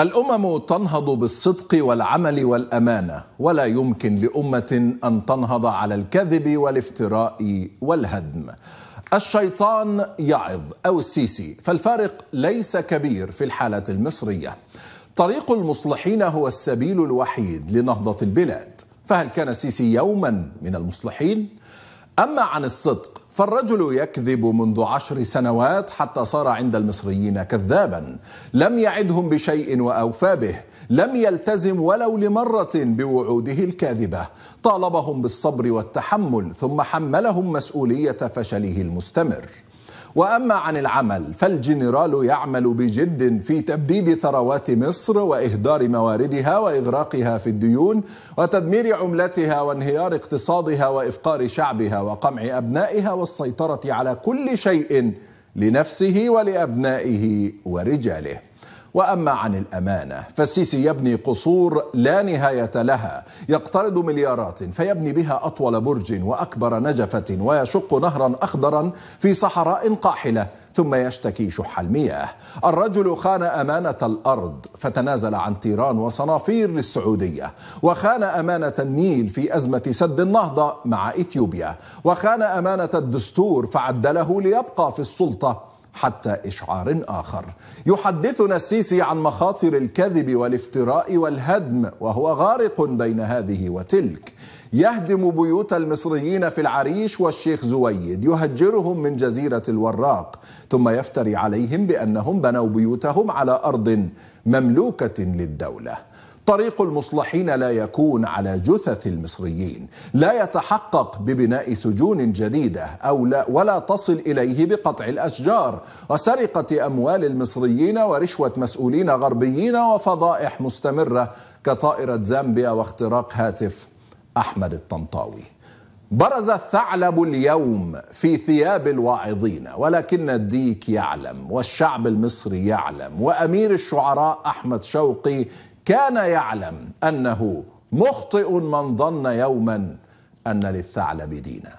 الامم تنهض بالصدق والعمل والامانه ولا يمكن لامه ان تنهض على الكذب والافتراء والهدم الشيطان يعظ او السيسي فالفارق ليس كبير في الحاله المصريه طريق المصلحين هو السبيل الوحيد لنهضه البلاد فهل كان السيسي يوما من المصلحين اما عن الصدق فالرجل يكذب منذ عشر سنوات حتى صار عند المصريين كذابا لم يعدهم بشيء واوفى به لم يلتزم ولو لمره بوعوده الكاذبه طالبهم بالصبر والتحمل ثم حملهم مسؤوليه فشله المستمر واما عن العمل فالجنرال يعمل بجد في تبديد ثروات مصر واهدار مواردها واغراقها في الديون وتدمير عملتها وانهيار اقتصادها وافقار شعبها وقمع ابنائها والسيطره على كل شيء لنفسه ولابنائه ورجاله واما عن الامانه فالسيسي يبني قصور لا نهايه لها يقترض مليارات فيبني بها اطول برج واكبر نجفه ويشق نهرا اخضرا في صحراء قاحله ثم يشتكي شح المياه الرجل خان امانه الارض فتنازل عن تيران وصنافير للسعوديه وخان امانه النيل في ازمه سد النهضه مع اثيوبيا وخان امانه الدستور فعدله ليبقى في السلطه حتى إشعار آخر يحدثنا السيسي عن مخاطر الكذب والافتراء والهدم وهو غارق بين هذه وتلك يهدم بيوت المصريين في العريش والشيخ زويد يهجرهم من جزيرة الوراق ثم يفتري عليهم بأنهم بنوا بيوتهم على أرض مملوكة للدولة طريق المصلحين لا يكون على جثث المصريين لا يتحقق ببناء سجون جديدة أو لا ولا تصل إليه بقطع الأشجار وسرقة أموال المصريين ورشوة مسؤولين غربيين وفضائح مستمرة كطائرة زامبيا واختراق هاتف أحمد الطنطاوي برز الثعلب اليوم في ثياب الواعظين ولكن الديك يعلم والشعب المصري يعلم وامير الشعراء احمد شوقي كان يعلم أنه مخطئ من ظن يوما أن للثعلب دينا